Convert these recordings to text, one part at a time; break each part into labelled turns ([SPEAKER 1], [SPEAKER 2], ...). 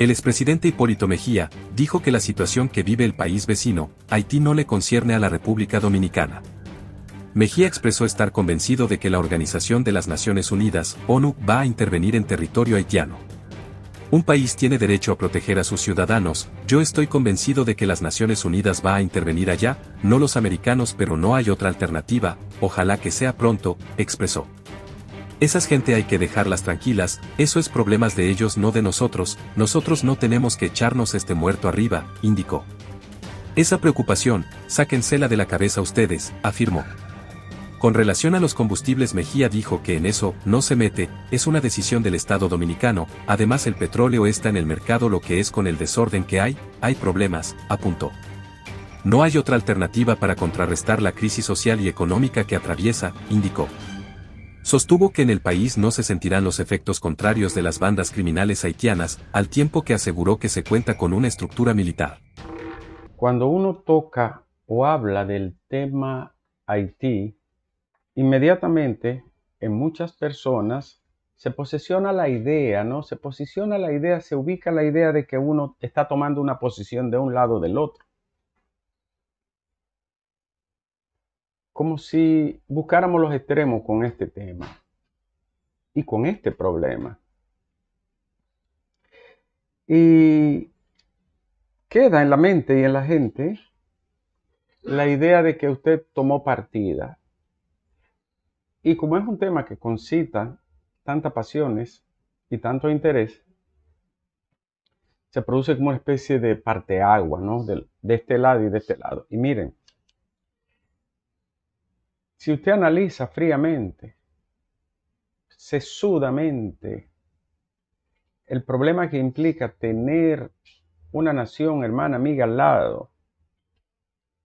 [SPEAKER 1] El expresidente Hipólito Mejía dijo que la situación que vive el país vecino, Haití, no le concierne a la República Dominicana. Mejía expresó estar convencido de que la Organización de las Naciones Unidas, ONU, va a intervenir en territorio haitiano. Un país tiene derecho a proteger a sus ciudadanos, yo estoy convencido de que las Naciones Unidas va a intervenir allá, no los americanos pero no hay otra alternativa, ojalá que sea pronto, expresó. Esas gente hay que dejarlas tranquilas, eso es problemas de ellos no de nosotros, nosotros no tenemos que echarnos este muerto arriba, indicó. Esa preocupación, sáquensela de la cabeza ustedes, afirmó. Con relación a los combustibles Mejía dijo que en eso no se mete, es una decisión del Estado dominicano, además el petróleo está en el mercado lo que es con el desorden que hay, hay problemas, apuntó. No hay otra alternativa para contrarrestar la crisis social y económica que atraviesa, indicó sostuvo que en el país no se sentirán los efectos contrarios de las bandas criminales haitianas, al tiempo que aseguró que se cuenta con una estructura militar.
[SPEAKER 2] Cuando uno toca o habla del tema Haití, inmediatamente en muchas personas se posesiona la idea, ¿no? Se posiciona la idea, se ubica la idea de que uno está tomando una posición de un lado o del otro. como si buscáramos los extremos con este tema y con este problema. Y queda en la mente y en la gente la idea de que usted tomó partida. Y como es un tema que concita tantas pasiones y tanto interés, se produce como una especie de agua ¿no? de este lado y de este lado. Y miren, si usted analiza fríamente, sesudamente, el problema que implica tener una nación, hermana, amiga al lado,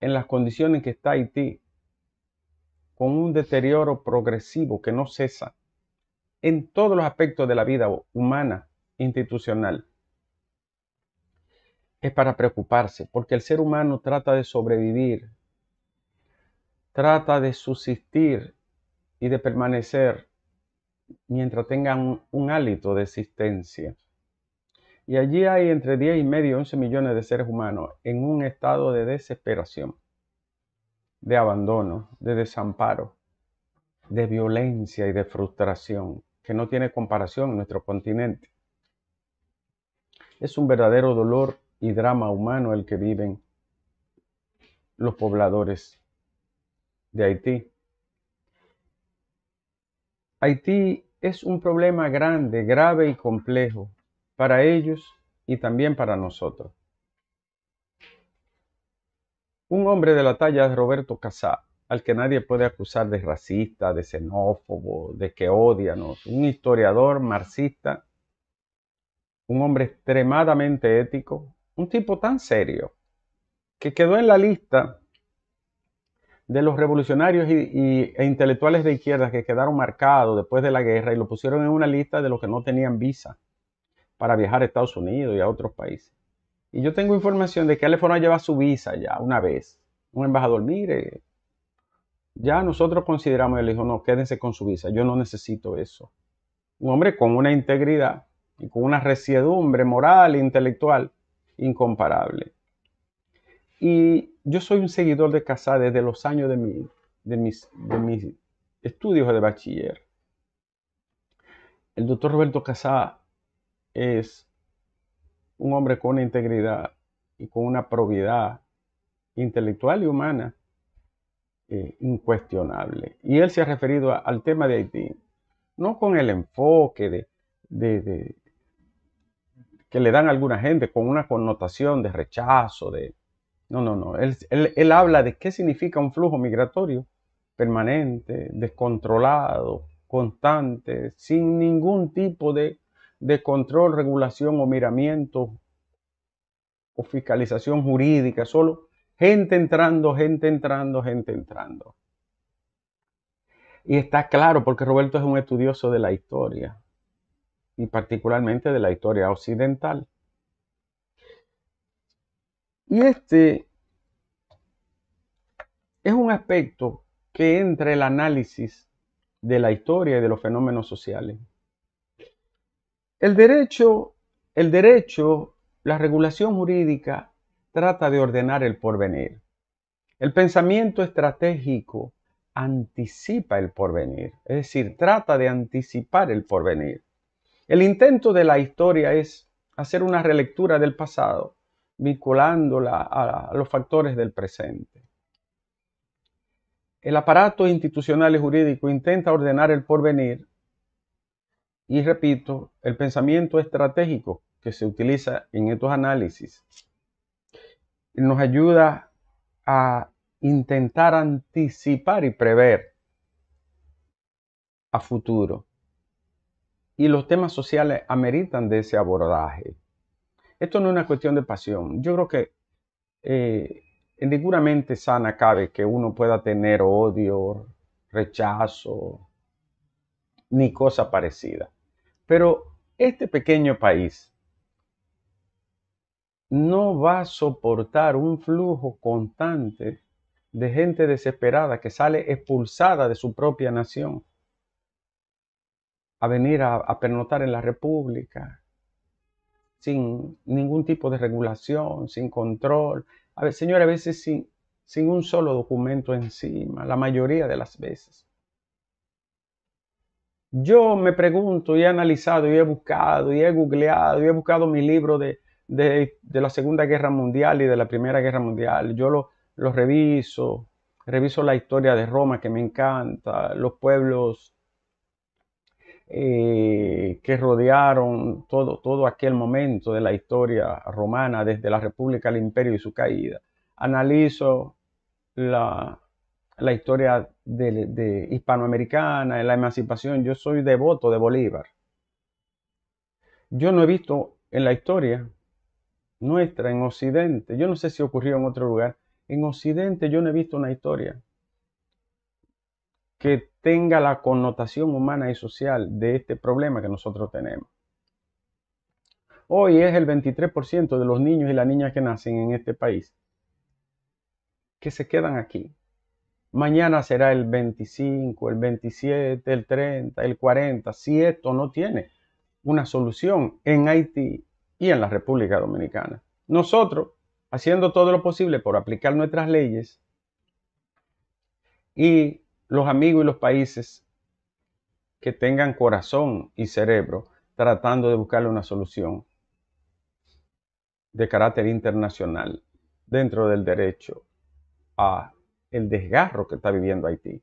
[SPEAKER 2] en las condiciones que está Haití, con un deterioro progresivo que no cesa en todos los aspectos de la vida humana, institucional, es para preocuparse, porque el ser humano trata de sobrevivir trata de subsistir y de permanecer mientras tengan un, hálito de existencia. Y allí hay entre 10 y medio 11 millones de seres humanos en un estado de desesperación, de abandono, de desamparo, de violencia y de frustración que no tiene comparación en nuestro continente. Es un verdadero dolor y drama humano el que viven los pobladores de Haití. Haití es un problema grande, grave y complejo para ellos y también para nosotros. Un hombre de la talla de Roberto Casá, al que nadie puede acusar de racista, de xenófobo, de que odianos, un historiador marxista, un hombre extremadamente ético, un tipo tan serio, que quedó en la lista de los revolucionarios y, e intelectuales de izquierda que quedaron marcados después de la guerra y lo pusieron en una lista de los que no tenían visa para viajar a Estados Unidos y a otros países. Y yo tengo información de que él le fueron a llevar su visa ya una vez. Un embajador, mire, ya nosotros consideramos, él dijo, no, quédense con su visa, yo no necesito eso. Un hombre con una integridad y con una resiedumbre moral e intelectual incomparable. Y yo soy un seguidor de Casá desde los años de, de, mis, de mis estudios de bachiller. El doctor Roberto Casá es un hombre con una integridad y con una probidad intelectual y humana eh, incuestionable. Y él se ha referido al tema de Haití, no con el enfoque de, que le dan a alguna gente, con una connotación de rechazo, de, no, no, no. Él, habla de qué significa un flujo migratorio permanente, descontrolado, constante, sin ningún tipo de, de control, regulación o miramiento o fiscalización jurídica, solo gente entrando, gente entrando, gente entrando. Y está claro porque Roberto es un estudioso de la historia y particularmente de la historia occidental. Y este es un aspecto que entra el análisis de la historia y de los fenómenos sociales. El derecho, el derecho, la regulación jurídica trata de ordenar el porvenir. El pensamiento estratégico anticipa el porvenir, es decir, trata de anticipar el porvenir. El intento de la historia es hacer una relectura del pasado vinculándola a los factores del presente. El aparato institucional y jurídico intenta ordenar el porvenir y, repito, el pensamiento estratégico que se utiliza en estos análisis nos ayuda a intentar anticipar y prever a futuro. Y los temas sociales ameritan de ese abordaje. Esto no es una cuestión de pasión. Yo creo que eh, en ninguna sana cabe que uno pueda tener odio, rechazo, ni cosa parecida. Pero este pequeño país no va a soportar un flujo constante de gente desesperada que sale expulsada de su propia nación a venir a, a pernotar en la República, sin ningún tipo de regulación, sin control, a ver, señora, a veces sin, sin un solo documento encima, la mayoría de las veces. Yo me pregunto y he analizado y he buscado y he googleado y he buscado mi libro de, la Segunda Guerra Mundial y de la Primera Guerra Mundial. Yo lo, lo reviso, reviso la historia de Roma que me encanta, los pueblos eh, que rodearon todo, todo aquel momento de la historia romana, desde la República al Imperio y su caída. Analizo la, la historia de, de hispanoamericana, la emancipación. Yo soy devoto de Bolívar. Yo no he visto en la historia nuestra, en Occidente, yo no sé si ocurrió en otro lugar, en Occidente yo no he visto una historia que tenga la connotación humana y social de este problema que nosotros tenemos. Hoy es el 23% de los niños y las niñas que nacen en este país que se quedan aquí. Mañana será el 25, el 27, el 30, el 40, si esto no tiene una solución en Haití y en la República Dominicana. Nosotros, haciendo todo lo posible por aplicar nuestras leyes y los amigos y los países que tengan corazón y cerebro tratando de buscarle una solución de carácter internacional dentro del derecho a el desgarro que está viviendo Haití.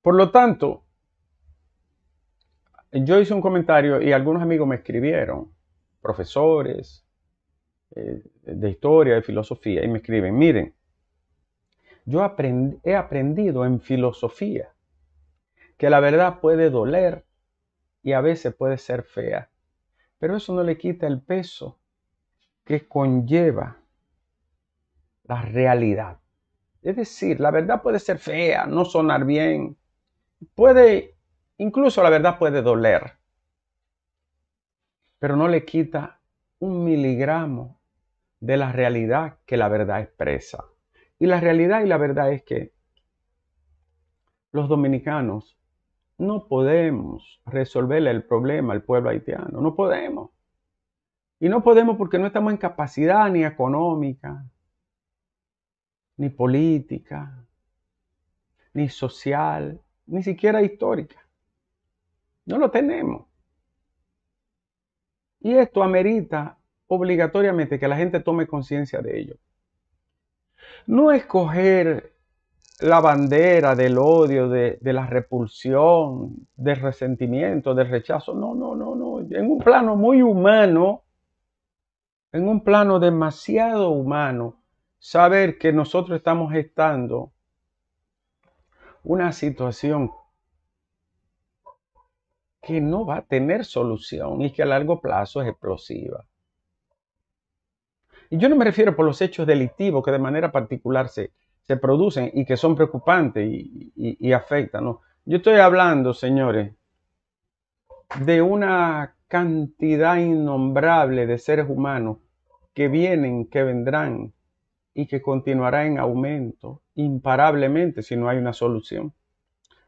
[SPEAKER 2] Por lo tanto, yo hice un comentario y algunos amigos me escribieron, profesores eh, de historia, de filosofía, y me escriben, miren, yo he aprendido en filosofía que la verdad puede doler y a veces puede ser fea, pero eso no le quita el peso que conlleva la realidad. Es decir, la verdad puede ser fea, no sonar bien, puede, incluso la verdad puede doler, pero no le quita un miligramo de la realidad que la verdad expresa. Y la realidad y la verdad es que los dominicanos no podemos resolver el problema al pueblo haitiano, no podemos. Y no podemos porque no estamos en capacidad ni económica, ni política, ni social, ni siquiera histórica. No lo tenemos. Y esto amerita obligatoriamente que la gente tome conciencia de ello no escoger la bandera del odio, de, la repulsión, del resentimiento, del rechazo. No, no, no, no. En un plano muy humano, en un plano demasiado humano, saber que nosotros estamos gestando una situación que no va a tener solución y que a largo plazo es explosiva. Y yo no me refiero por los hechos delictivos que de manera particular se, producen y que son preocupantes y, afectan. Yo estoy hablando, señores, de una cantidad innombrable de seres humanos que vienen, que vendrán y que continuará en aumento imparablemente si no hay una solución.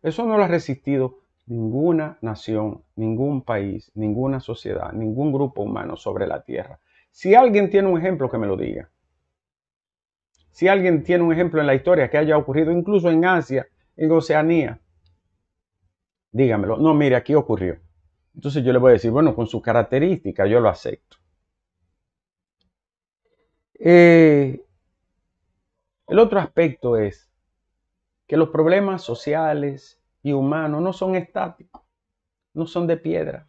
[SPEAKER 2] Eso no lo ha resistido ninguna nación, ningún país, ninguna sociedad, ningún grupo humano sobre la tierra. Si alguien tiene un ejemplo, que me lo diga. Si alguien tiene un ejemplo en la historia que haya ocurrido incluso en Asia, en Oceanía, dígamelo. No, mire, aquí ocurrió. Entonces yo le voy a decir, bueno, con su característica yo lo acepto. Eh, el otro aspecto es que los problemas sociales y humanos no son estáticos, no son de piedra.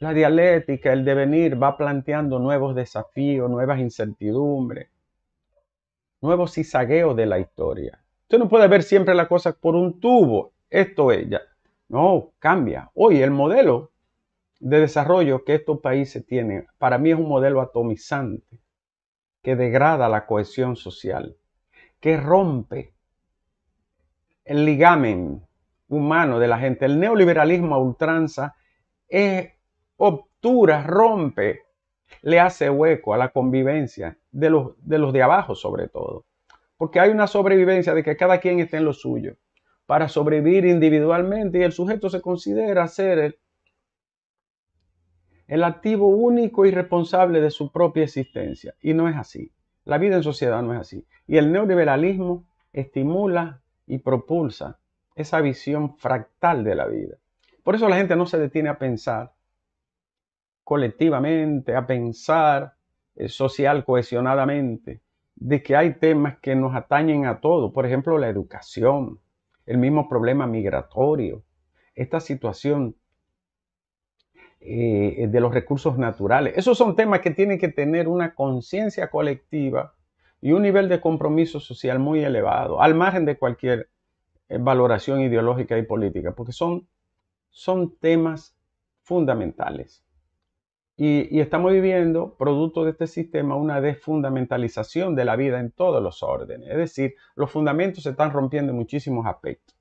[SPEAKER 2] La dialéctica, el devenir, va planteando nuevos desafíos, nuevas incertidumbres, nuevos cizagueos de la historia. Usted no puede ver siempre la cosa por un tubo. Esto es ya. No, cambia. Hoy el modelo de desarrollo que estos países tienen, para mí es un modelo atomizante, que degrada la cohesión social, que rompe el ligamen humano de la gente. El neoliberalismo a ultranza es obtura, rompe, le hace hueco a la convivencia de los, de abajo sobre todo. Porque hay una sobrevivencia de que cada quien esté en lo suyo para sobrevivir individualmente y el sujeto se considera ser el, el activo único y responsable de su propia existencia. Y no es así. La vida en sociedad no es así. Y el neoliberalismo estimula y propulsa esa visión fractal de la vida. Por eso la gente no se detiene a pensar colectivamente, a pensar eh, social cohesionadamente, de que hay temas que nos atañen a todos, por ejemplo, la educación, el mismo problema migratorio, esta situación eh, de los recursos naturales. Esos son temas que tienen que tener una conciencia colectiva y un nivel de compromiso social muy elevado, al margen de cualquier eh, valoración ideológica y política, porque son, son temas fundamentales. Y, estamos viviendo, producto de este sistema, una desfundamentalización de la vida en todos los órdenes. Es decir, los fundamentos se están rompiendo en muchísimos aspectos.